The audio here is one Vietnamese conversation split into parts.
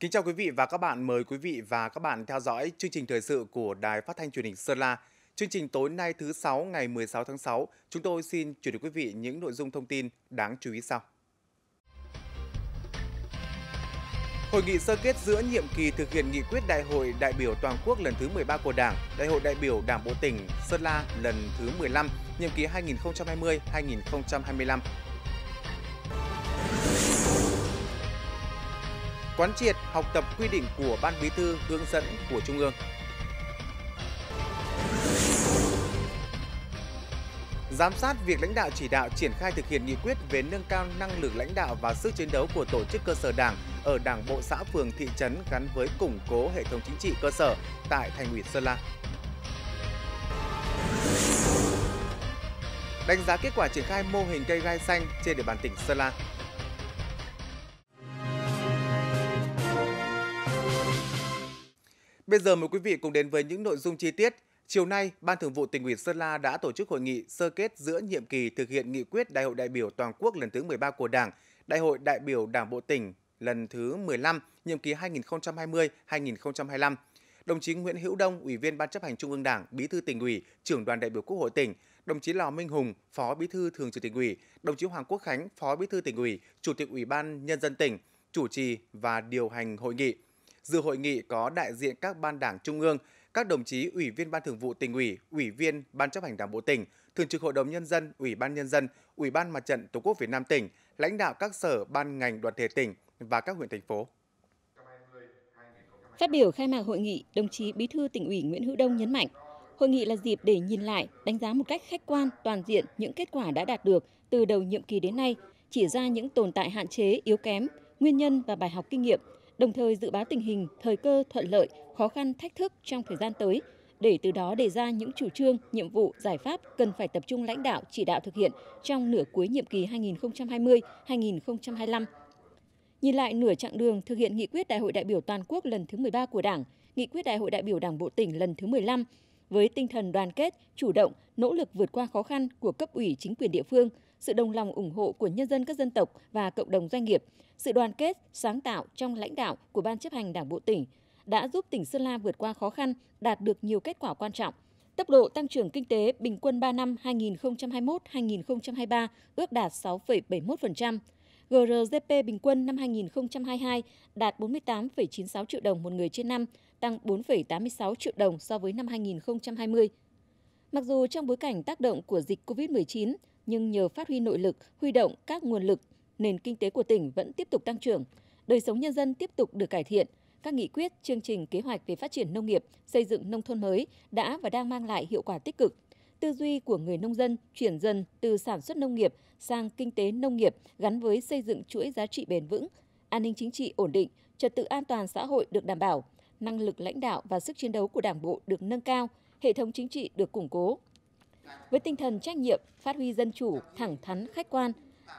Kính chào quý vị và các bạn, mời quý vị và các bạn theo dõi chương trình thời sự của Đài Phát thanh Truyền hình Sơn La. Chương trình tối nay thứ 6 ngày 16 tháng 6, chúng tôi xin chuyển đến quý vị những nội dung thông tin đáng chú ý sau. Hội nghị sơ kết giữa nhiệm kỳ thực hiện nghị quyết Đại hội đại biểu toàn quốc lần thứ 13 của Đảng, Đại hội đại biểu Đảng bộ tỉnh Sơn La lần thứ 15, nhiệm kỳ 2020-2025 quán triệt, học tập quy định của Ban Bí thư hướng dẫn của Trung ương. Giám sát việc lãnh đạo chỉ đạo triển khai thực hiện nghị quyết về nâng cao năng lực lãnh đạo và sức chiến đấu của tổ chức cơ sở đảng ở Đảng bộ xã phường thị trấn gắn với củng cố hệ thống chính trị cơ sở tại Thành ủy Sơn La. Đánh giá kết quả triển khai mô hình cây gai xanh trên địa bàn tỉnh Sơn La, Bây giờ mời quý vị cùng đến với những nội dung chi tiết. Chiều nay, Ban Thường vụ Tỉnh ủy Sơn La đã tổ chức hội nghị sơ kết giữa nhiệm kỳ thực hiện nghị quyết Đại hội đại biểu toàn quốc lần thứ 13 của Đảng, Đại hội đại biểu Đảng bộ tỉnh lần thứ 15, nhiệm kỳ 2020-2025. Đồng chí Nguyễn Hữu Đông, Ủy viên Ban chấp hành Trung ương Đảng, Bí thư tỉnh ủy, trưởng đoàn đại biểu Quốc hội tỉnh, đồng chí Lò Minh Hùng, Phó Bí thư Thường trực tỉnh ủy, đồng chí Hoàng Quốc Khánh, Phó Bí thư tỉnh ủy, Chủ tịch Ủy ban Nhân dân tỉnh, chủ trì và điều hành hội nghị. Dự hội nghị có đại diện các ban đảng trung ương, các đồng chí Ủy viên Ban Thường vụ tỉnh ủy, Ủy viên Ban chấp hành Đảng bộ tỉnh, Thường trực Hội đồng Nhân dân, Ủy ban Nhân dân, Ủy ban Mặt trận Tổ quốc Việt Nam tỉnh, lãnh đạo các sở, ban ngành đoàn thể tỉnh và các huyện thành phố. Phát biểu khai mạc hội nghị, đồng chí Bí thư tỉnh ủy Nguyễn Hữu Đông nhấn mạnh, hội nghị là dịp để nhìn lại, đánh giá một cách khách quan, toàn diện những kết quả đã đạt được từ đầu nhiệm kỳ đến nay, chỉ ra những tồn tại hạn chế, yếu kém, nguyên nhân và bài học kinh nghiệm đồng thời dự báo tình hình, thời cơ thuận lợi, khó khăn, thách thức trong thời gian tới để từ đó đề ra những chủ trương, nhiệm vụ, giải pháp cần phải tập trung lãnh đạo chỉ đạo thực hiện trong nửa cuối nhiệm kỳ 2020-2025. Nhìn lại nửa chặng đường thực hiện nghị quyết Đại hội đại biểu toàn quốc lần thứ 13 của Đảng, nghị quyết Đại hội đại biểu Đảng bộ tỉnh lần thứ 15 với tinh thần đoàn kết, chủ động, nỗ lực vượt qua khó khăn của cấp ủy chính quyền địa phương – sự đồng lòng ủng hộ của nhân dân các dân tộc và cộng đồng doanh nghiệp, sự đoàn kết, sáng tạo trong lãnh đạo của Ban chấp hành Đảng bộ tỉnh đã giúp tỉnh Sơn La vượt qua khó khăn, đạt được nhiều kết quả quan trọng. Tốc độ tăng trưởng kinh tế bình quân 3 năm 2021-2023 ước đạt 6,71%. GRGP bình quân năm 2022 đạt 48,96 triệu đồng một người trên năm, tăng 4,86 triệu đồng so với năm 2020. Mặc dù trong bối cảnh tác động của dịch COVID-19, nhưng nhờ phát huy nội lực, huy động các nguồn lực, nền kinh tế của tỉnh vẫn tiếp tục tăng trưởng, đời sống nhân dân tiếp tục được cải thiện. Các nghị quyết, chương trình kế hoạch về phát triển nông nghiệp, xây dựng nông thôn mới đã và đang mang lại hiệu quả tích cực. Tư duy của người nông dân chuyển dần từ sản xuất nông nghiệp sang kinh tế nông nghiệp gắn với xây dựng chuỗi giá trị bền vững, an ninh chính trị ổn định, trật tự an toàn xã hội được đảm bảo, năng lực lãnh đạo và sức chiến đấu của Đảng bộ được nâng cao, hệ thống chính trị được củng cố, với tinh thần trách nhiệm, phát huy dân chủ, thẳng thắn, khách quan,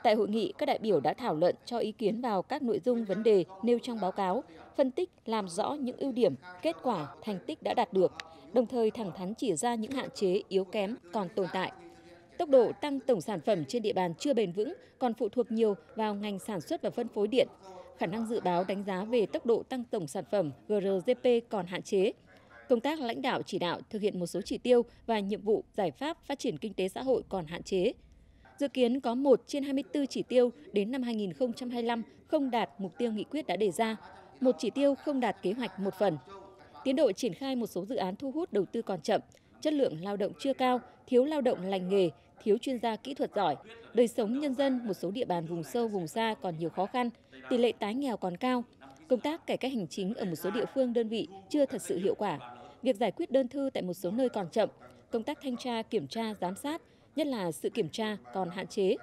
Tại hội nghị, các đại biểu đã thảo luận cho ý kiến vào các nội dung vấn đề nêu trong báo cáo, phân tích làm rõ những ưu điểm, kết quả, thành tích đã đạt được, đồng thời thẳng thắn chỉ ra những hạn chế, yếu kém còn tồn tại. Tốc độ tăng tổng sản phẩm trên địa bàn chưa bền vững, còn phụ thuộc nhiều vào ngành sản xuất và phân phối điện. Khả năng dự báo đánh giá về tốc độ tăng tổng sản phẩm GRGP còn hạn chế, Công tác lãnh đạo chỉ đạo thực hiện một số chỉ tiêu và nhiệm vụ giải pháp phát triển kinh tế xã hội còn hạn chế. Dự kiến có 1 trên 24 chỉ tiêu đến năm 2025 không đạt mục tiêu nghị quyết đã đề ra, một chỉ tiêu không đạt kế hoạch một phần. Tiến độ triển khai một số dự án thu hút đầu tư còn chậm, chất lượng lao động chưa cao, thiếu lao động lành nghề, thiếu chuyên gia kỹ thuật giỏi, đời sống nhân dân một số địa bàn vùng sâu vùng xa còn nhiều khó khăn, tỷ lệ tái nghèo còn cao, công tác cải cách hành chính ở một số địa phương đơn vị chưa thật sự hiệu quả, việc giải quyết đơn thư tại một số nơi còn chậm, công tác thanh tra, kiểm tra, giám sát, nhất là sự kiểm tra còn hạn chế.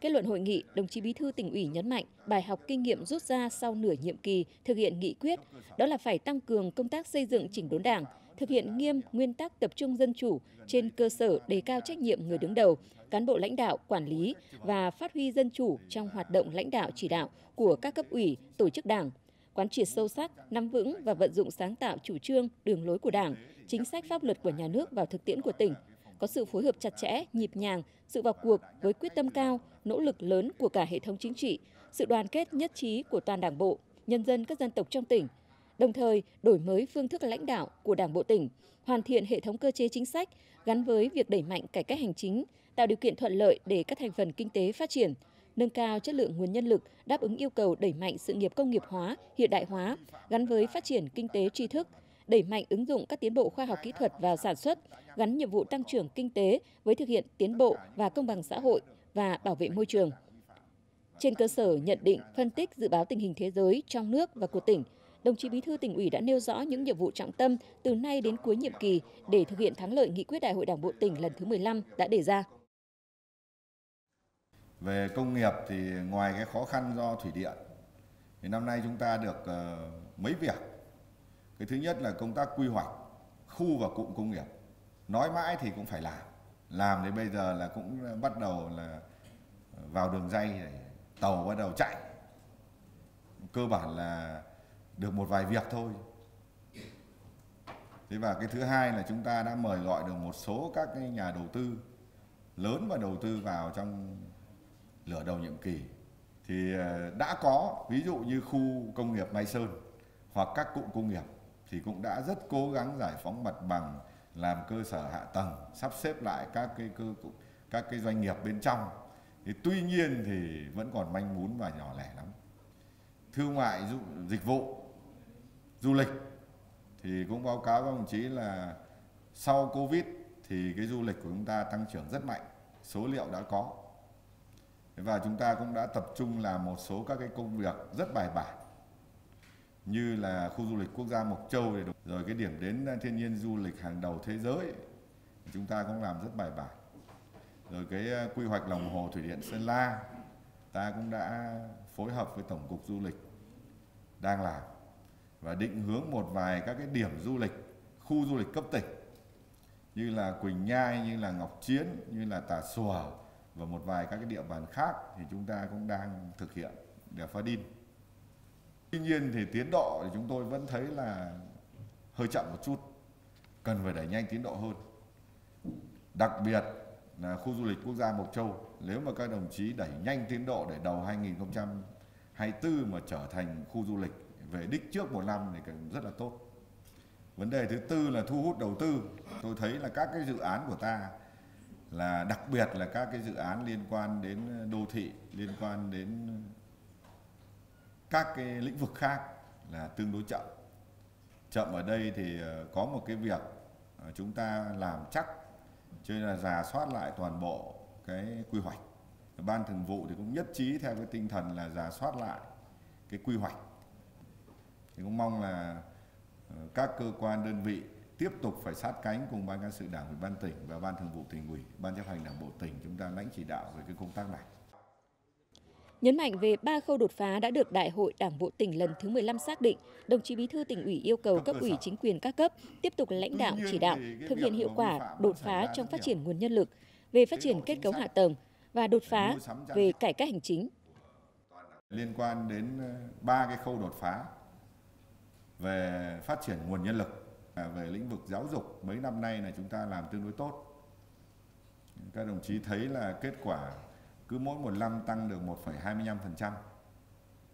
Kết luận hội nghị, đồng chí Bí thư tỉnh ủy nhấn mạnh bài học kinh nghiệm rút ra sau nửa nhiệm kỳ thực hiện nghị quyết đó là phải tăng cường công tác xây dựng chỉnh đốn Đảng, thực hiện nghiêm nguyên tắc tập trung dân chủ trên cơ sở đề cao trách nhiệm người đứng đầu, cán bộ lãnh đạo, quản lý và phát huy dân chủ trong hoạt động lãnh đạo chỉ đạo của các cấp ủy, tổ chức Đảng, quán triệt sâu sắc, nắm vững và vận dụng sáng tạo chủ trương, đường lối của Đảng, chính sách pháp luật của nhà nước vào thực tiễn của tỉnh, có sự phối hợp chặt chẽ, nhịp nhàng, sự vào cuộc với quyết tâm cao, nỗ lực lớn của cả hệ thống chính trị, sự đoàn kết nhất trí của toàn Đảng bộ, nhân dân các dân tộc trong tỉnh, đồng thời đổi mới phương thức lãnh đạo của Đảng bộ tỉnh, hoàn thiện hệ thống cơ chế chính sách gắn với việc đẩy mạnh cải cách hành chính, tạo điều kiện thuận lợi để các thành phần kinh tế phát triển, nâng cao chất lượng nguồn nhân lực, đáp ứng yêu cầu đẩy mạnh sự nghiệp công nghiệp hóa, hiện đại hóa, gắn với phát triển kinh tế tri thức, đẩy mạnh ứng dụng các tiến bộ khoa học kỹ thuật vào sản xuất, gắn nhiệm vụ tăng trưởng kinh tế với thực hiện tiến bộ và công bằng xã hội và bảo vệ môi trường. Trên cơ sở nhận định, phân tích dự báo tình hình thế giới trong nước và của tỉnh, đồng chí Bí thư tỉnh ủy đã nêu rõ những nhiệm vụ trọng tâm từ nay đến cuối nhiệm kỳ để thực hiện thắng lợi nghị quyết Đại hội Đảng bộ tỉnh lần thứ 15 đã đề ra. Về công nghiệp thì ngoài cái khó khăn do thủy điện thì năm nay chúng ta được ờ, mấy việc. Cái thứ nhất là công tác quy hoạch khu và cụm công nghiệp. Nói mãi thì cũng phải làm. Làm đến bây giờ là cũng bắt đầu là ờ, vào đường dây tàu bắt đầu chạy. Cơ bản là được một vài việc thôi. Thế và cái thứ hai là chúng ta đã mời gọi được một số các cái nhà đầu tư lớn và đầu tư vào trong lửa đầu nhiệm kỳ thì ờ, đã có ví dụ như khu công nghiệp Mai Sơn hoặc các cụm công nghiệp thì cũng đã rất cố gắng giải phóng mặt bằng làm cơ sở hạ tầng sắp xếp lại các cái cơ các cái doanh nghiệp bên trong thì tuy nhiên thì vẫn còn manh mún và nhỏ lẻ lắm thương mại dịch vụ du lịch thì cũng báo cáo với đồng chí là sau covid thì cái du lịch của chúng ta tăng trưởng rất mạnh số liệu đã có và chúng ta cũng đã tập trung làm một số các cái công việc rất bài bản như là khu du lịch quốc gia Mộc Châu rồi cái điểm đến uh, thiên nhiên du lịch hàng đầu thế giới chúng ta cũng làm rất bài bản rồi cái uh, quy hoạch lòng hồ thủy điện Sơn La ta cũng đã phối hợp với tổng cục du lịch đang làm và định hướng một vài các cái điểm du lịch khu du lịch cấp tỉnh như là Quỳnh Nhai như là Ngọc Chiến như là Tà Xùa và một vài các cái địa bàn khác thì chúng ta cũng đang thực hiện để phát đin. Tuy nhiên thì tiến độ thì chúng tôi vẫn thấy là hơi chậm một chút, cần phải đẩy nhanh tiến độ hơn. Đặc biệt là khu du lịch quốc gia Mộc Châu, nếu mà các đồng chí đẩy nhanh tiến độ để đầu 2024 mà trở thành khu du lịch về đích trước một năm thì cũng rất là tốt. Vấn đề thứ tư là thu hút đầu tư. Tôi thấy là các cái dự án của ta là đặc biệt là các cái dự án liên quan đến ờ, đô thị liên quan đến ờ, các cái lĩnh vực khác là tương đối chậm chậm ở đây thì ờ, có một cái việc chúng ta làm chắc cho nên là giả soát lại toàn bộ cái quy hoạch ban thường vụ thì cũng nhất trí theo cái tinh thần là giả soát lại cái quy hoạch thì cũng mong là các cơ quan đơn vị tiếp tục phải sát cánh cùng ban cán sự đảng ủy ban tỉnh và ban thường vụ tỉnh ủy, ban chấp hành đảng bộ tỉnh chúng ta lãnh chỉ đạo về cái công tác này. Nhấn mạnh về ba khâu đột phá đã được Đại hội Đảng bộ tỉnh lần thứ 15 xác định, đồng chí Bí thư tỉnh ủy yêu cầu cấp, cấp ủy chính quyền các cấp tiếp tục lãnh đạo chỉ đạo, thực hiện hiệu quả đột phá trong phát triển nguồn nhân lực, về phát triển kết cấu hạ tầng và đột phá về cải cách hành chính. Liên quan đến ờ, ba cái khâu đột phá về phát triển nguồn nhân lực À, về lĩnh vực giáo dục mấy năm nay là chúng ta làm tương đối tốt các đồng chí thấy là kết quả cứ mỗi một năm tăng được 1,25%.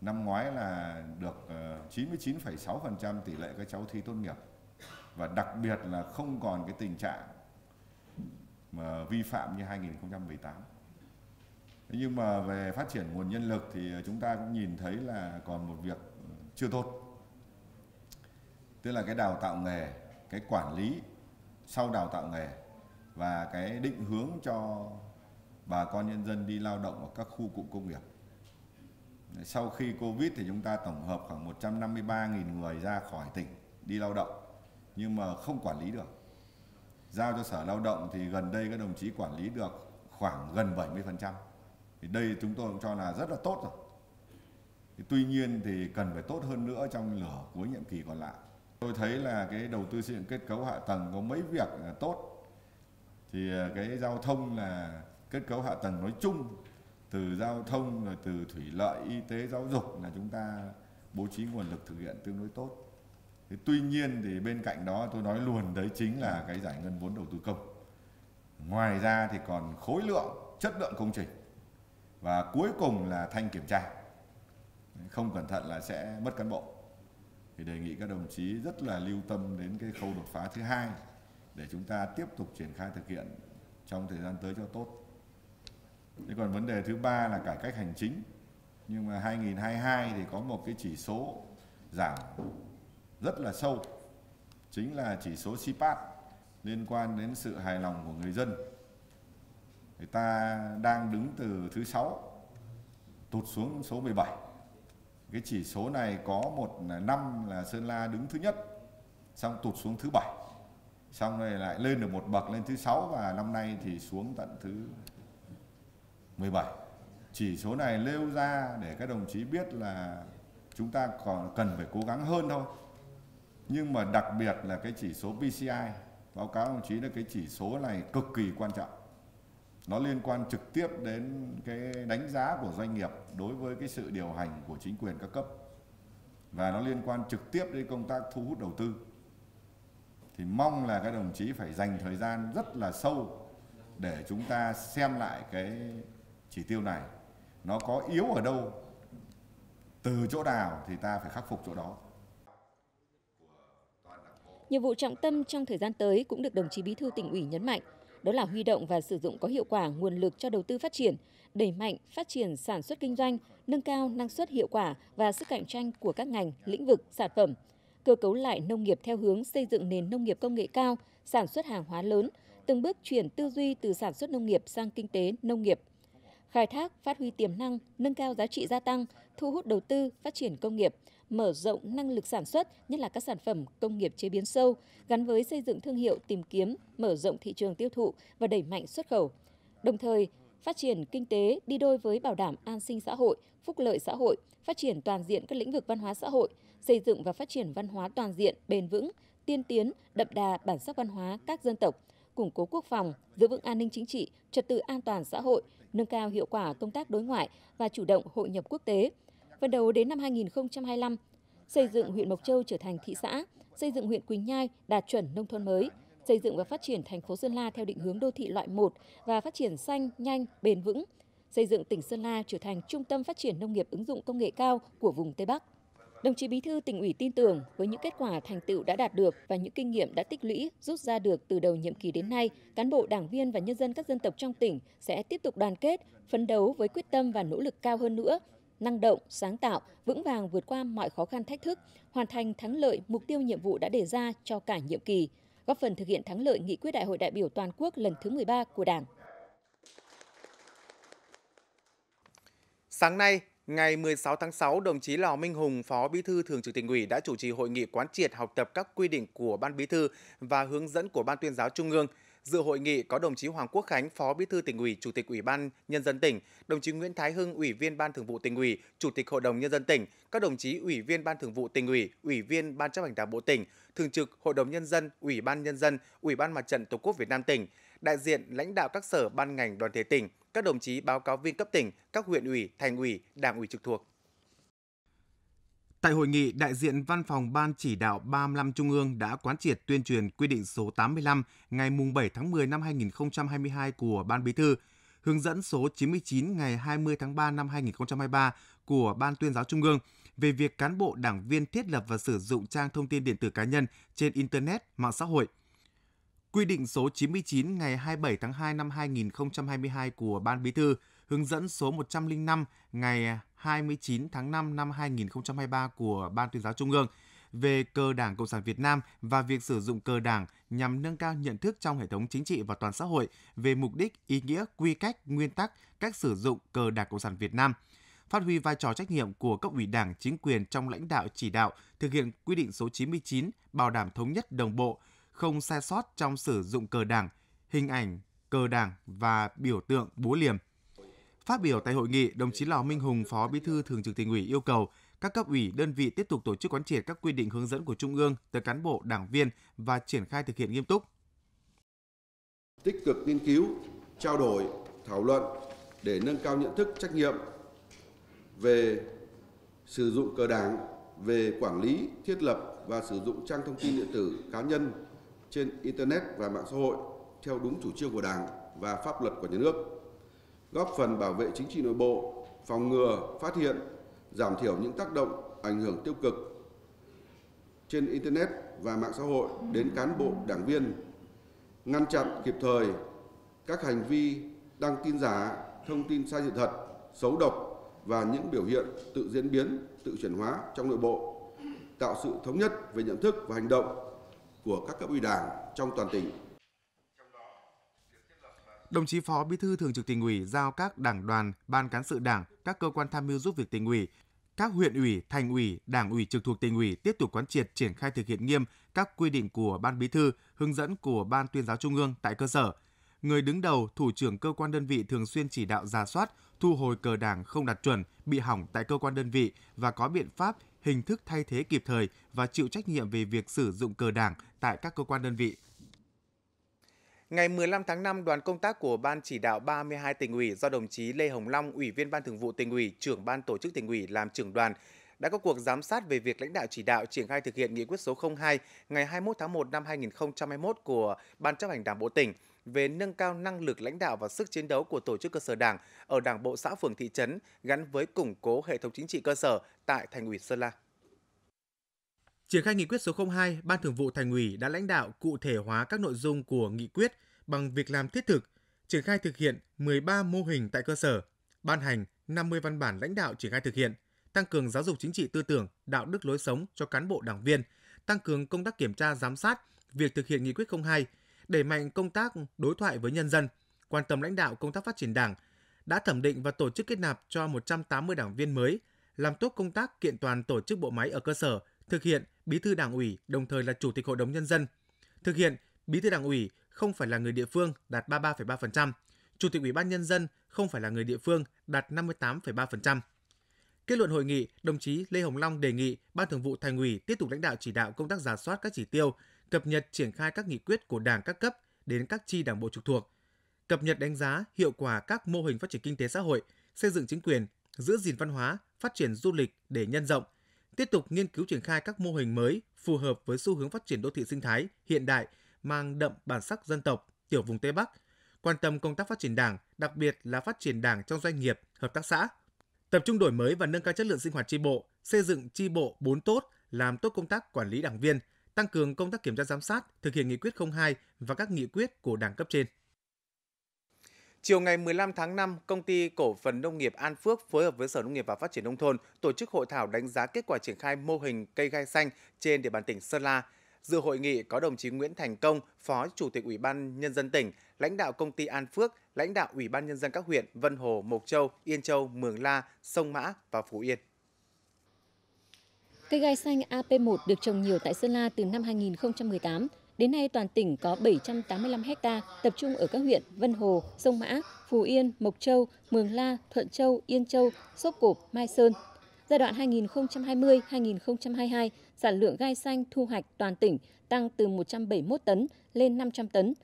Năm ngoái là được 99,6% ờ, tỷ lệ các cháu thi tốt nghiệp. Và đặc biệt là không còn cái tình trạng mà vi phạm như 2018. Nhưng mà về phát triển nguồn nhân lực thì chúng ta cũng nhìn thấy là còn một việc chưa tốt tức là cái đào tạo nghề cái quản lý sau đào tạo nghề và cái định hướng cho bà con nhân dân đi lao động ở các khu cụm công nghiệp sau khi Covid thì chúng ta tổng hợp khoảng 153.000 người ra khỏi tỉnh đi lao động nhưng mà không quản lý được. Giao cho Sở Lao động thì gần đây các đồng chí quản lý được khoảng gần 70%. Thì đây chúng tôi cũng cho là rất là tốt rồi. tuy nhiên thì cần phải tốt hơn nữa trong nửa cuối nhiệm kỳ còn lại. Tôi thấy là cái đầu tư xây dựng kết cấu hạ tầng có mấy việc tốt. Thì à, cái giao thông là kết cấu hạ tầng nói chung từ giao thông rồi từ thủy lợi, y tế, giáo dục là chúng ta bố trí nguồn lực thực hiện tương đối tốt. Thế tuy nhiên thì bên cạnh đó tôi nói luôn đấy chính là cái giải ngân vốn đầu tư công. Ngoài ra thì còn khối lượng, chất lượng công trình và cuối cùng là thanh kiểm tra. Không cẩn thận là sẽ mất cán bộ thì đề nghị các đồng chí rất là lưu tâm đến cái khâu đột phá thứ hai để chúng ta tiếp tục triển khai thực hiện trong thời gian tới cho tốt. Thế còn vấn đề thứ ba là cải cách hành chính. Nhưng mà 2022 thì có một cái chỉ số giảm rất là sâu chính là chỉ số CPAT liên quan đến sự hài lòng của người dân. Người ta đang đứng từ thứ 6 tụt xuống số 17 cái chỉ số này có một năm là Sơn La đứng thứ nhất xong tụt xuống thứ bảy xong rồi lại lên được một bậc lên thứ sáu và năm nay thì xuống tận thứ 17 chỉ số này nêu ra để các đồng chí biết là chúng ta còn cần phải cố gắng hơn thôi nhưng mà đặc biệt là cái chỉ số PCI báo cáo đồng chí là cái chỉ số này cực kỳ quan trọng nó liên quan trực tiếp đến cái đánh giá của doanh nghiệp đối với cái sự điều hành của chính quyền các cấp và nó liên quan trực tiếp đến công tác thu hút đầu tư thì mong là các đồng chí phải dành thời gian rất là sâu để chúng ta xem lại cái chỉ tiêu này nó có yếu ở đâu từ chỗ nào thì ta phải khắc phục chỗ đó Nhiệm vụ trọng tâm trong thời gian tới cũng được đồng chí Bí thư tỉnh ủy nhấn mạnh đó là huy động và sử dụng có hiệu quả nguồn lực cho đầu tư phát triển, đẩy mạnh phát triển sản xuất kinh doanh, nâng cao năng suất hiệu quả và sức cạnh tranh của các ngành, lĩnh vực, sản phẩm, cơ cấu lại nông nghiệp theo hướng xây dựng nền nông nghiệp công nghệ cao, sản xuất hàng hóa lớn, từng bước chuyển tư duy từ sản xuất nông nghiệp sang kinh tế nông nghiệp khai thác, phát huy tiềm năng, nâng cao giá trị gia tăng, thu hút đầu tư, phát triển công nghiệp, mở rộng năng lực sản xuất, nhất là các sản phẩm công nghiệp chế biến sâu, gắn với xây dựng thương hiệu tìm kiếm, mở rộng thị trường tiêu thụ và đẩy mạnh xuất khẩu. Đồng thời, phát triển kinh tế đi đôi với bảo đảm an sinh xã hội, phúc lợi xã hội, phát triển toàn diện các lĩnh vực văn hóa xã hội, xây dựng và phát triển văn hóa toàn diện, bền vững, tiên tiến, đậm đà bản sắc văn hóa các dân tộc, củng cố quốc phòng, giữ vững an ninh chính trị, trật tự an toàn xã hội, nâng cao hiệu quả công tác đối ngoại và chủ động hội nhập quốc tế, Phấn đầu đến năm 2025, xây dựng huyện Mộc Châu trở thành thị xã, xây dựng huyện Quỳnh Nhai đạt chuẩn nông thôn mới, xây dựng và phát triển thành phố Sơn La theo định hướng đô thị loại 1 và phát triển xanh, nhanh, bền vững, xây dựng tỉnh Sơn La trở thành trung tâm phát triển nông nghiệp ứng dụng công nghệ cao của vùng Tây Bắc. Đồng chí Bí thư tỉnh ủy tin tưởng với những kết quả thành tựu đã đạt được và những kinh nghiệm đã tích lũy rút ra được từ đầu nhiệm kỳ đến nay, cán bộ đảng viên và nhân dân các dân tộc trong tỉnh sẽ tiếp tục đoàn kết, phấn đấu với quyết tâm và nỗ lực cao hơn nữa năng động, sáng tạo, vững vàng vượt qua mọi khó khăn thách thức, hoàn thành thắng lợi mục tiêu nhiệm vụ đã đề ra cho cả nhiệm kỳ, góp phần thực hiện thắng lợi nghị quyết Đại hội đại biểu toàn quốc lần thứ 13 của Đảng. Sáng nay, Ngày 16 tháng 6, đồng chí Lò Minh Hùng, Phó Bí thư Thường trực Tỉnh ủy đã chủ trì hội nghị quán triệt học tập các quy định của Ban Bí thư và hướng dẫn của Ban tuyên giáo Trung ương – Dự hội nghị có đồng chí Hoàng Quốc Khánh, Phó Bí thư tỉnh ủy, Chủ tịch Ủy ban nhân dân tỉnh, đồng chí Nguyễn Thái Hưng, Ủy viên Ban Thường vụ tỉnh ủy, Chủ tịch Hội đồng nhân dân tỉnh, các đồng chí Ủy viên Ban Thường vụ tỉnh ủy, Ủy viên Ban chấp hành Đảng bộ tỉnh, Thường trực Hội đồng nhân dân, Ủy ban nhân dân, Ủy ban Mặt trận Tổ quốc Việt Nam tỉnh, đại diện lãnh đạo các sở ban ngành đoàn thể tỉnh, các đồng chí báo cáo viên cấp tỉnh, các huyện ủy, thành ủy, đảng ủy trực thuộc. Tại hội nghị, đại diện Văn phòng Ban chỉ đạo 35 Trung ương đã quán triệt tuyên truyền quy định số 85 ngày 7 tháng 10 năm 2022 của Ban Bí thư, hướng dẫn số 99 ngày 20 tháng 3 năm 2023 của Ban tuyên giáo Trung ương về việc cán bộ đảng viên thiết lập và sử dụng trang thông tin điện tử cá nhân trên Internet, mạng xã hội. Quy định số 99 ngày 27 tháng 2 năm 2022 của Ban Bí thư hướng dẫn số 105 ngày 29 tháng 5 năm 2023 của Ban tuyên giáo Trung ương về cờ Đảng Cộng sản Việt Nam và việc sử dụng cờ Đảng nhằm nâng cao nhận thức trong hệ thống chính trị và toàn xã hội về mục đích, ý nghĩa, quy cách, nguyên tắc, cách sử dụng cờ Đảng Cộng sản Việt Nam phát huy vai trò trách nhiệm của cấp ủy Đảng, chính quyền trong lãnh đạo chỉ đạo thực hiện quy định số 99 bảo đảm thống nhất đồng bộ, không sai sót trong sử dụng cờ Đảng, hình ảnh cờ Đảng và biểu tượng búa liềm – Phát biểu tại hội nghị, đồng chí Lào Minh Hùng, Phó Bí thư Thường trực Tỉnh ủy yêu cầu các cấp ủy đơn vị tiếp tục tổ chức quán triệt các quy định hướng dẫn của Trung ương tới cán bộ, đảng viên và triển khai thực hiện nghiêm túc. Tích cực nghiên cứu, trao đổi, thảo luận để nâng cao nhận thức trách nhiệm về sử dụng cờ đảng, về quản lý, thiết lập và sử dụng trang thông tin điện tử cá nhân trên Internet và mạng xã hội theo đúng chủ trương của Đảng và pháp luật của nhà nước góp phần bảo vệ chính trị nội bộ, phòng ngừa, phát hiện, giảm thiểu những tác động, ảnh hưởng tiêu cực trên Internet và mạng xã hội đến cán bộ, đảng viên, ngăn chặn kịp thời các hành vi đăng tin giả, thông tin sai sự thật, xấu độc và những biểu hiện tự diễn biến, tự chuyển hóa trong nội bộ, tạo sự thống nhất về nhận thức và hành động của các cấp ủy đảng trong toàn tỉnh. Đồng chí Phó Bí thư Thường trực Tỉnh ủy giao các đảng đoàn, ban cán sự Đảng, các cơ quan tham mưu giúp việc Tỉnh ủy, các huyện ủy, thành ủy, đảng ủy trực thuộc Tỉnh ủy tiếp tục quán triệt triển khai thực hiện nghiêm các quy định của Ban Bí thư, hướng dẫn của Ban Tuyên giáo Trung ương tại cơ sở. Người đứng đầu, thủ trưởng cơ quan đơn vị thường xuyên chỉ đạo ra soát, thu hồi cờ đảng không đạt chuẩn, bị hỏng tại cơ quan đơn vị và có biện pháp hình thức thay thế kịp thời và chịu trách nhiệm về việc sử dụng cờ đảng tại các cơ quan đơn vị Ngày 15 tháng 5, đoàn công tác của Ban chỉ đạo 32 tỉnh ủy do đồng chí Lê Hồng Long, Ủy viên Ban Thường vụ tỉnh ủy, trưởng Ban Tổ chức tỉnh ủy làm trưởng đoàn, đã có cuộc giám sát về việc lãnh đạo chỉ đạo triển khai thực hiện nghị quyết số 02 ngày 21 tháng 1 năm 2021 của Ban chấp hành Đảng bộ tỉnh về nâng cao năng lực lãnh đạo và sức chiến đấu của tổ chức cơ sở Đảng ở Đảng bộ xã phường thị trấn gắn với củng cố hệ thống chính trị cơ sở tại thành ủy Sơn La. Triển khai nghị quyết số 02, Ban Thường vụ Thành ủy đã lãnh đạo cụ thể hóa các nội dung của nghị quyết bằng việc làm thiết thực, triển khai thực hiện 13 mô hình tại cơ sở, ban hành 50 văn bản lãnh đạo triển khai thực hiện, tăng cường giáo dục chính trị tư tưởng, đạo đức lối sống cho cán bộ đảng viên, tăng cường công tác kiểm tra giám sát việc thực hiện nghị quyết 02, đẩy mạnh công tác đối thoại với nhân dân, quan tâm lãnh đạo công tác phát triển Đảng, đã thẩm định và tổ chức kết nạp cho 180 đảng viên mới, làm tốt công tác kiện toàn tổ chức bộ máy ở cơ sở, thực hiện bí thư đảng ủy, đồng thời là chủ tịch hội đồng nhân dân. Thực hiện, bí thư đảng ủy không phải là người địa phương đạt 33,3%, chủ tịch ủy ban nhân dân không phải là người địa phương đạt 58,3%. Kết luận hội nghị, đồng chí Lê Hồng Long đề nghị Ban Thường vụ Thành ủy tiếp tục lãnh đạo chỉ đạo công tác giả soát các chỉ tiêu, cập nhật triển khai các nghị quyết của Đảng các cấp đến các chi đảng bộ trực thuộc, cập nhật đánh giá hiệu quả các mô hình phát triển kinh tế xã hội, xây dựng chính quyền, giữ gìn văn hóa, phát triển du lịch để nhân rộng – tiếp tục nghiên cứu triển khai các mô hình mới phù hợp với xu hướng phát triển đô thị sinh thái hiện đại mang đậm bản sắc dân tộc tiểu vùng Tây Bắc, quan tâm công tác phát triển Đảng, đặc biệt là phát triển Đảng trong doanh nghiệp, hợp tác xã. Tập trung đổi mới và nâng cao chất lượng sinh hoạt tri bộ, xây dựng tri bộ bốn tốt, làm tốt công tác quản lý đảng viên, tăng cường công tác kiểm tra giám sát, thực hiện nghị quyết 02 và các nghị quyết của Đảng cấp trên. Chiều ngày 15 tháng 5, công ty cổ phần nông nghiệp An Phước phối hợp với Sở Nông nghiệp và Phát triển nông thôn tổ chức hội thảo đánh giá kết quả triển khai mô hình cây gai xanh trên địa bàn tỉnh Sơn La. Dự hội nghị có đồng chí Nguyễn Thành Công, Phó Chủ tịch Ủy ban nhân dân tỉnh, lãnh đạo công ty An Phước, lãnh đạo Ủy ban nhân dân các huyện Vân Hồ, Mộc Châu, Yên Châu, Mường La, Sông Mã và Phú Yên. Cây gai xanh AP1 được trồng nhiều tại Sơn La từ năm 2018 Đến nay toàn tỉnh có 785 ha tập trung ở các huyện Vân Hồ, Sông Mã, Phù Yên, Mộc Châu, Mường La, Thuận Châu, Yên Châu, sóc Cộp, Mai Sơn. Giai đoạn 2020-2022, sản lượng gai xanh thu hoạch toàn tỉnh tăng từ 171 tấn lên 500 tấn.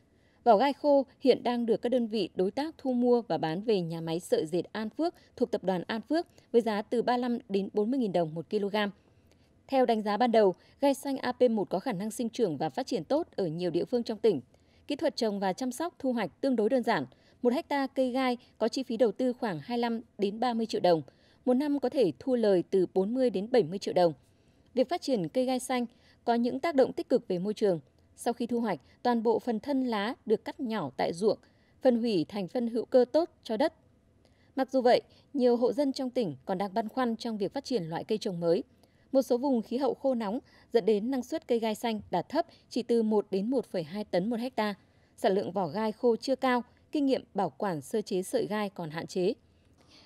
Vỏ gai khô hiện đang được các đơn vị đối tác thu mua và bán về nhà máy sợi dệt An Phước thuộc tập đoàn An Phước với giá từ 35 đến 40.000 đồng một kg. Theo đánh giá ban đầu, gai xanh AP1 có khả năng sinh trưởng và phát triển tốt ở nhiều địa phương trong tỉnh. Kỹ thuật trồng và chăm sóc thu hoạch tương đối đơn giản. Một hecta cây gai có chi phí đầu tư khoảng 25 đến 30 triệu đồng. Một năm có thể thu lời từ 40 đến 70 triệu đồng. Việc phát triển cây gai xanh có những tác động tích cực về môi trường. Sau khi thu hoạch, toàn bộ phần thân lá được cắt nhỏ tại ruộng, phân hủy thành phân hữu cơ tốt cho đất. Mặc dù vậy, nhiều hộ dân trong tỉnh còn đang băn khoăn trong việc phát triển loại cây trồng mới – một số vùng khí hậu khô nóng dẫn đến năng suất cây gai xanh đạt thấp chỉ từ 1 đến 1,2 tấn một hecta. Sản lượng vỏ gai khô chưa cao, kinh nghiệm bảo quản sơ chế sợi gai còn hạn chế.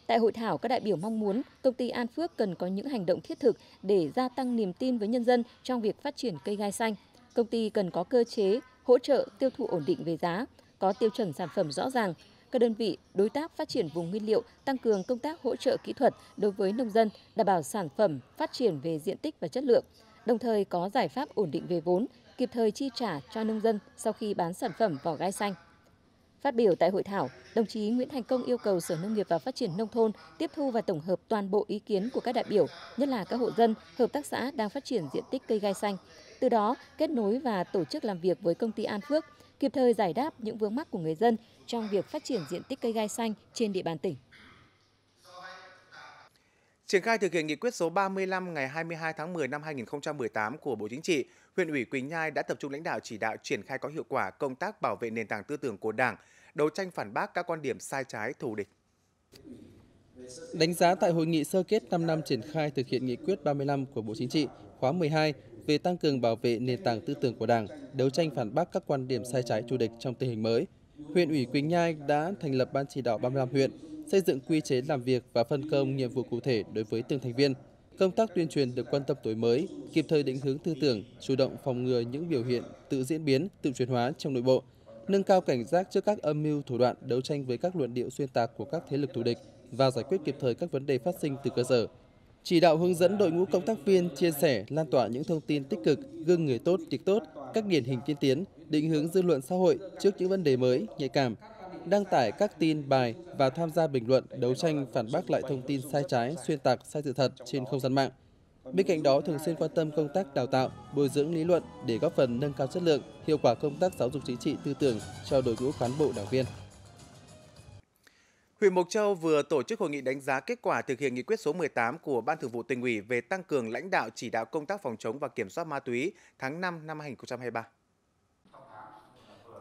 Tại hội thảo, các đại biểu mong muốn công ty An Phước cần có những hành động thiết thực để gia tăng niềm tin với nhân dân trong việc phát triển cây gai xanh. Công ty cần có cơ chế hỗ trợ tiêu thụ ổn định về giá, có tiêu chuẩn sản phẩm rõ ràng, các đơn vị đối tác phát triển vùng nguyên liệu tăng cường công tác hỗ trợ kỹ thuật đối với nông dân, đảm bảo sản phẩm phát triển về diện tích và chất lượng, đồng thời có giải pháp ổn định về vốn, kịp thời chi trả cho nông dân sau khi bán sản phẩm vỏ gai xanh. Phát biểu tại hội thảo, đồng chí Nguyễn Thành Công yêu cầu Sở Nông nghiệp và Phát triển Nông thôn tiếp thu và tổng hợp toàn bộ ý kiến của các đại biểu, nhất là các hộ dân, hợp tác xã đang phát triển diện tích cây gai xanh. Từ đó, kết nối và tổ chức làm việc với công ty An Phước – kịp thời giải đáp những vướng mắc của người dân trong việc phát triển diện tích cây gai xanh trên địa bàn tỉnh. Triển khai thực hiện nghị quyết số 35 ngày 22 tháng 10 năm 2018 của Bộ Chính trị, huyện ủy Quỳnh Nhai đã tập trung lãnh đạo chỉ đạo triển khai có hiệu quả công tác bảo vệ nền tảng tư tưởng của Đảng, đấu tranh phản bác các quan điểm sai trái thù địch. Đánh giá tại hội nghị sơ kết 5 năm triển khai thực hiện nghị quyết 35 của Bộ Chính trị khóa 12 về tăng cường bảo vệ nền tảng tư tưởng của Đảng, đấu tranh phản bác các quan điểm sai trái thù địch trong tình hình mới. Huyện ủy Quỳnh Nhai đã thành lập ban chỉ đạo 35 huyện, xây dựng quy chế làm việc và phân công nhiệm vụ cụ thể đối với từng thành viên. Công tác tuyên truyền được quan tâm tối mới, kịp thời định hướng tư tưởng, chủ động phòng ngừa những biểu hiện tự diễn biến, tự chuyển hóa trong nội bộ, nâng cao cảnh giác trước các âm mưu thủ đoạn đấu tranh với các luận điệu xuyên tạc của các thế lực thù địch và giải quyết kịp thời các vấn đề phát sinh từ cơ sở chỉ đạo hướng dẫn đội ngũ công tác viên chia sẻ, lan tỏa những thông tin tích cực, gương người tốt, việc tốt, các điển hình tiên tiến, định hướng dư luận xã hội trước những vấn đề mới, nhạy cảm, đăng tải các tin, bài và tham gia bình luận, đấu tranh phản bác lại thông tin sai trái, xuyên tạc, sai sự thật trên không gian mạng. Bên cạnh đó, thường xuyên quan tâm công tác đào tạo, bồi dưỡng lý luận để góp phần nâng cao chất lượng, hiệu quả công tác giáo dục chính trị tư tưởng cho đội ngũ cán bộ đảng viên. Huyện Mộc Châu vừa tổ chức hội nghị đánh giá kết quả thực hiện nghị quyết số 18 của Ban Thường vụ tỉnh ủy về tăng cường lãnh đạo chỉ đạo công tác phòng chống và kiểm soát ma túy tháng 5 năm 2023.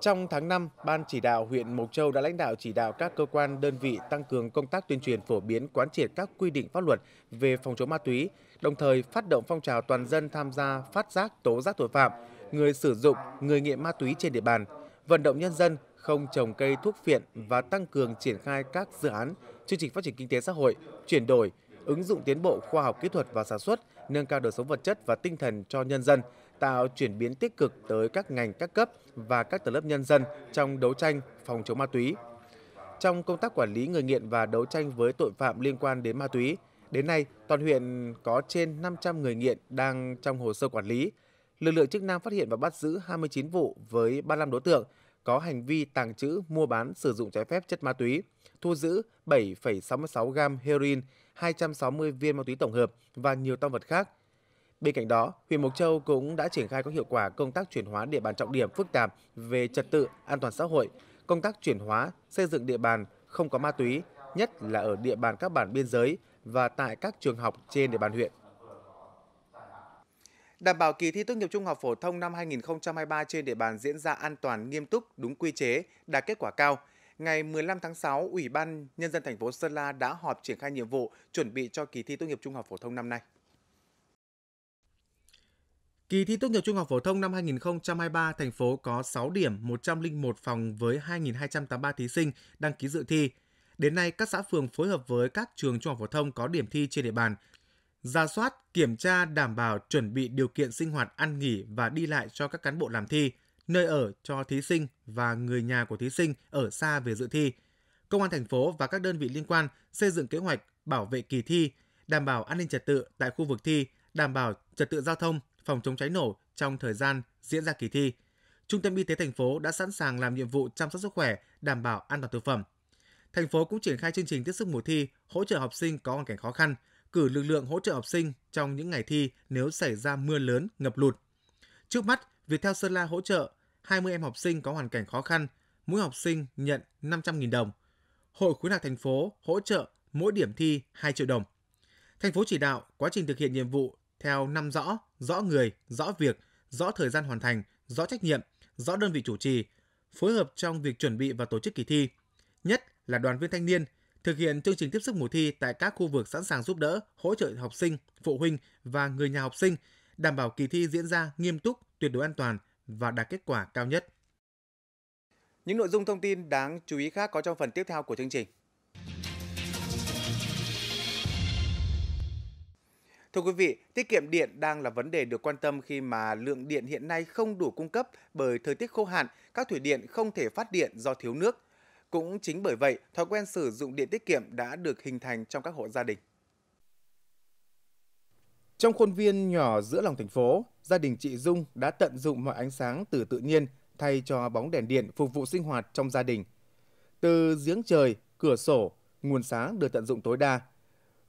Trong tháng 5, Ban chỉ đạo huyện Mộc Châu đã lãnh đạo chỉ đạo các cơ quan đơn vị tăng cường công tác tuyên truyền phổ biến quán triệt các quy định pháp luật về phòng chống ma túy, đồng thời phát động phong trào toàn dân tham gia phát giác tố giác tội phạm, người sử dụng, người nghiện ma túy trên địa bàn, vận động nhân dân không trồng cây thuốc phiện và tăng cường triển khai các dự án, chương trình phát triển kinh tế xã hội, chuyển đổi, ứng dụng tiến bộ khoa học kỹ thuật và sản xuất, nâng cao đời sống vật chất và tinh thần cho nhân dân, tạo chuyển biến tích cực tới các ngành các cấp và các tầng lớp nhân dân trong đấu tranh phòng chống ma túy. Trong công tác quản lý người nghiện và đấu tranh với tội phạm liên quan đến ma túy, đến nay toàn huyện có trên 500 người nghiện đang trong hồ sơ quản lý. Lực lượng chức năng phát hiện và bắt giữ 29 vụ với 35 đối tượng, có hành vi tàng trữ, mua bán, sử dụng trái phép chất ma túy, thu giữ 7,66 gam heroin, 260 viên ma túy tổng hợp và nhiều tăng vật khác. Bên cạnh đó, huyện Mộc Châu cũng đã triển khai có hiệu quả công tác chuyển hóa địa bàn trọng điểm phức tạp về trật tự, an toàn xã hội, công tác chuyển hóa, xây dựng địa bàn không có ma túy, nhất là ở địa bàn các bản biên giới và tại các trường học trên địa bàn huyện đảm bảo kỳ thi tốt nghiệp trung học phổ thông năm 2023 trên địa bàn diễn ra an toàn, nghiêm túc, đúng quy chế, đạt kết quả cao. Ngày 15 tháng 6, Ủy ban Nhân dân thành phố Sơn La đã họp triển khai nhiệm vụ chuẩn bị cho kỳ thi tốt nghiệp trung học phổ thông năm nay. Kỳ thi tốt nghiệp trung học phổ thông năm 2023, thành phố có 6 điểm, 101 phòng với 2.283 thí sinh đăng ký dự thi. Đến nay, các xã phường phối hợp với các trường trung học phổ thông có điểm thi trên địa bàn ra soát, kiểm tra đảm bảo chuẩn bị điều kiện sinh hoạt ăn nghỉ và đi lại cho các cán bộ làm thi, nơi ở cho thí sinh và người nhà của thí sinh ở xa về dự thi. Công an thành phố và các đơn vị liên quan xây dựng kế hoạch bảo vệ kỳ thi, đảm bảo an ninh trật tự tại khu vực thi, đảm bảo trật tự giao thông, phòng chống cháy nổ trong thời gian diễn ra kỳ thi. Trung tâm Y tế thành phố đã sẵn sàng làm nhiệm vụ chăm sóc sức khỏe, đảm bảo an toàn thực phẩm. Thành phố cũng triển khai chương trình tiếp sức mùa thi, hỗ trợ học sinh có hoàn cảnh khó khăn, cử lực lượng hỗ trợ học sinh trong những ngày thi nếu xảy ra mưa lớn, ngập lụt. Trước mắt, Viettel Sơn La hỗ trợ 20 em học sinh có hoàn cảnh khó khăn, mỗi học sinh nhận 500.000 đồng. Hội khuyến học thành phố hỗ trợ mỗi điểm thi 2 triệu đồng. Thành phố chỉ đạo quá trình thực hiện nhiệm vụ theo năm rõ, rõ người, rõ việc, rõ thời gian hoàn thành, rõ trách nhiệm, rõ đơn vị chủ trì, phối hợp trong việc chuẩn bị và tổ chức kỳ thi. Nhất là đoàn viên thanh niên – thực hiện chương trình tiếp sức mùa thi tại các khu vực sẵn sàng giúp đỡ, hỗ trợ học sinh, phụ huynh và người nhà học sinh, đảm bảo kỳ thi diễn ra nghiêm túc, tuyệt đối an toàn và đạt kết quả cao nhất. Những nội dung thông tin đáng chú ý khác có trong phần tiếp theo của chương trình. Thưa quý vị, tiết kiệm điện đang là vấn đề được quan tâm khi mà lượng điện hiện nay không đủ cung cấp bởi thời tiết khô hạn, các thủy điện không thể phát điện do thiếu nước, cũng chính bởi vậy, thói quen sử dụng điện tiết kiệm đã được hình thành trong các hộ gia đình. Trong khuôn viên nhỏ giữa lòng thành phố, gia đình chị Dung đã tận dụng mọi ánh sáng từ tự nhiên thay cho bóng đèn điện phục vụ sinh hoạt trong gia đình. Từ giếng trời, cửa sổ, nguồn sáng được tận dụng tối đa.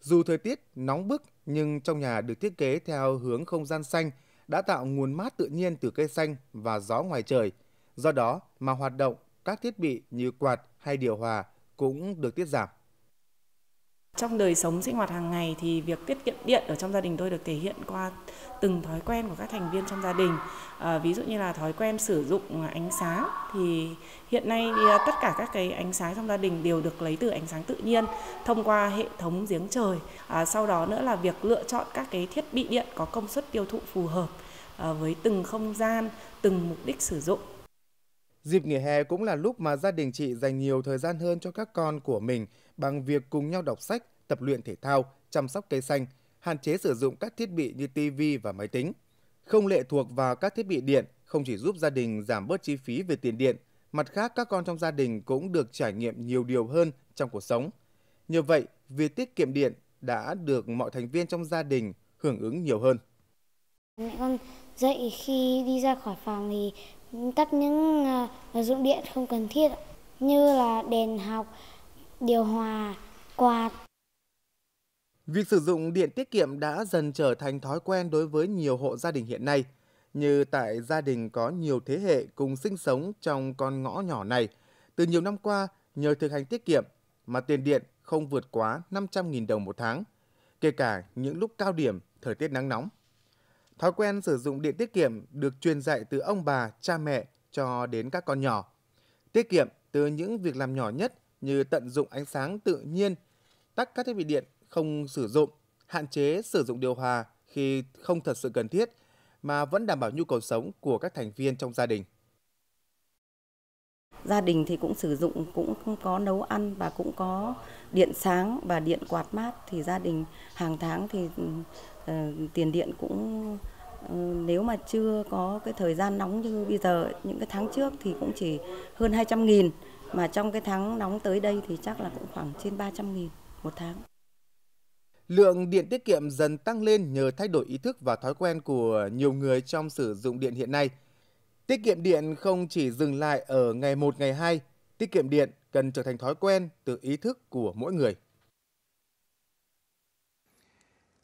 Dù thời tiết nóng bức nhưng trong nhà được thiết kế theo hướng không gian xanh đã tạo nguồn mát tự nhiên từ cây xanh và gió ngoài trời. Do đó mà hoạt động các thiết bị như quạt hay điều hòa cũng được tiết giảm. Trong đời sống sinh hoạt hàng ngày thì việc tiết kiệm điện ở trong gia đình tôi được thể hiện qua từng thói quen của các thành viên trong gia đình. À, ví dụ như là thói quen sử dụng ánh sáng thì hiện nay thì à, tất cả các cái ánh sáng trong gia đình đều được lấy từ ánh sáng tự nhiên thông qua hệ thống giếng trời. À, sau đó nữa là việc lựa chọn các cái thiết bị điện có công suất tiêu thụ phù hợp à, với từng không gian, từng mục đích sử dụng Dịp nghỉ hè cũng là lúc mà gia đình chị dành nhiều thời gian hơn cho các con của mình bằng việc cùng nhau đọc sách, tập luyện thể thao, chăm sóc cây xanh, hạn chế sử dụng các thiết bị như tivi và máy tính. Không lệ thuộc vào các thiết bị điện không chỉ giúp gia đình giảm bớt chi phí về tiền điện, mặt khác các con trong gia đình cũng được trải nghiệm nhiều điều hơn trong cuộc sống. Nhờ vậy, việc tiết kiệm điện đã được mọi thành viên trong gia đình hưởng ứng nhiều hơn. Mẹ vâng, con dậy khi đi ra khỏi phòng thì tắt những vật ờ, dụng điện không cần thiết như là đèn học, điều hòa, quạt. Việc sử dụng điện tiết kiệm đã dần trở thành thói quen đối với nhiều hộ gia đình hiện nay. Như tại gia đình có nhiều thế hệ cùng sinh sống trong con ngõ nhỏ này, từ nhiều năm qua nhờ thực hành tiết kiệm mà tiền điện không vượt quá 500.000 đồng một tháng, kể cả những lúc cao điểm thời tiết nắng nóng. Thói quen sử dụng điện tiết kiệm được truyền dạy từ ông bà, cha mẹ cho đến các con nhỏ. Tiết kiệm từ những việc làm nhỏ nhất như tận dụng ánh sáng tự nhiên, tắt các thiết bị điện không sử dụng, hạn chế sử dụng điều hòa khi không thật sự cần thiết mà vẫn đảm bảo nhu cầu sống của các thành viên trong gia đình. Gia đình thì cũng sử dụng cũng có nấu ăn và cũng có điện sáng và điện quạt mát thì gia đình hàng tháng thì Ờ, tiền điện cũng ờ, nếu mà chưa có cái thời gian nóng như bây giờ những cái tháng trước thì cũng chỉ hơn 200 nghìn mà trong cái tháng nóng tới đây thì chắc là cũng khoảng trên 300 nghìn một tháng. Lượng điện tiết kiệm dần tăng lên nhờ thay đổi ý thức và thói quen của nhiều người trong sử dụng điện hiện nay. Tiết kiệm điện không chỉ dừng lại ở ngày 1, ngày 2, tiết kiệm điện cần trở thành thói quen từ ý thức của mỗi người.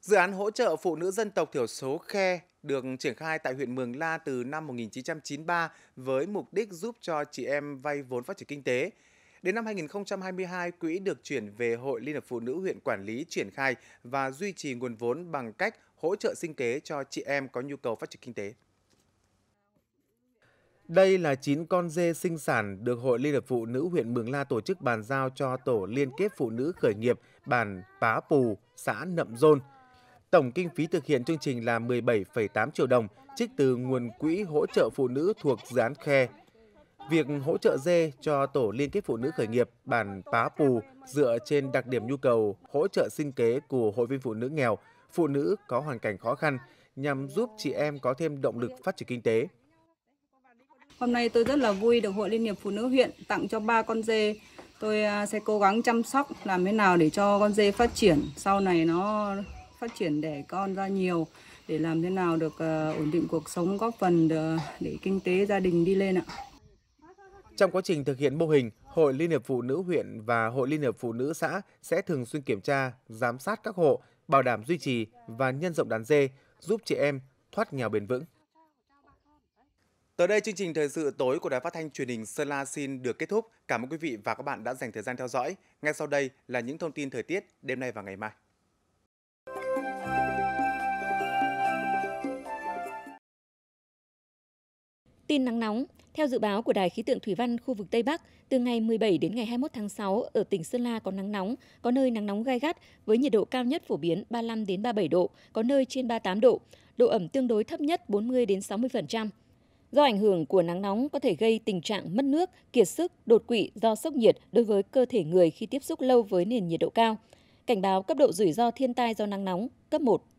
Dự án hỗ trợ phụ nữ dân tộc thiểu số Khe được triển khai tại huyện Mường La từ năm 1993 với mục đích giúp cho chị em vay vốn phát triển kinh tế. Đến năm 2022, quỹ được chuyển về Hội Liên hiệp Phụ nữ huyện quản lý triển khai và duy trì nguồn vốn bằng cách hỗ trợ sinh kế cho chị em có nhu cầu phát triển kinh tế. Đây là 9 con dê sinh sản được Hội Liên hiệp Phụ nữ huyện Mường La tổ chức bàn giao cho Tổ Liên kết Phụ nữ Khởi nghiệp bản Pá Pù, xã Nậm Rôn. Tổng kinh phí thực hiện chương trình là 17,8 triệu đồng, trích từ nguồn quỹ hỗ trợ phụ nữ thuộc dự án KHE. Việc hỗ trợ dê cho Tổ Liên kết Phụ nữ khởi nghiệp bản Pá Pù dựa trên đặc điểm nhu cầu hỗ trợ sinh kế của hội viên phụ nữ nghèo, phụ nữ có hoàn cảnh khó khăn nhằm giúp chị em có thêm động lực phát triển kinh tế. Hôm nay tôi rất là vui được Hội Liên hiệp Phụ nữ huyện tặng cho ba con dê. Tôi à, sẽ cố gắng chăm sóc làm thế nào để cho con dê phát triển sau này nó phát triển đẻ con ra nhiều để làm thế nào được ờ, ổn định cuộc sống góp phần để kinh tế gia đình đi lên ạ. Trong quá trình thực hiện mô hình, Hội Liên hiệp Phụ nữ huyện và Hội Liên hiệp Phụ nữ xã sẽ thường xuyên kiểm tra, giám sát các hộ, bảo đảm duy trì và nhân rộng đàn dê, giúp chị em thoát nghèo bền vững. Tới đây chương trình thời sự tối của Đài Phát thanh Truyền hình Sơn La xin được kết thúc. Cảm ơn quý vị và các bạn đã dành thời gian theo dõi. Ngay sau đây là những thông tin thời tiết đêm nay và ngày mai. Tin nắng nóng, theo dự báo của Đài khí tượng thủy văn khu vực Tây Bắc, từ ngày 17 đến ngày 21 tháng 6 ở tỉnh Sơn La có nắng nóng, có nơi nắng nóng gai gắt với nhiệt độ cao nhất phổ biến 35 đến 37 độ, có nơi trên 38 độ, độ ẩm tương đối thấp nhất 40 đến 60%. Do ảnh hưởng của nắng nóng có thể gây tình trạng mất nước, kiệt sức, đột quỵ do sốc nhiệt đối với cơ thể người khi tiếp xúc lâu với nền nhiệt độ cao. Cảnh báo cấp độ rủi ro thiên tai do nắng nóng cấp 1.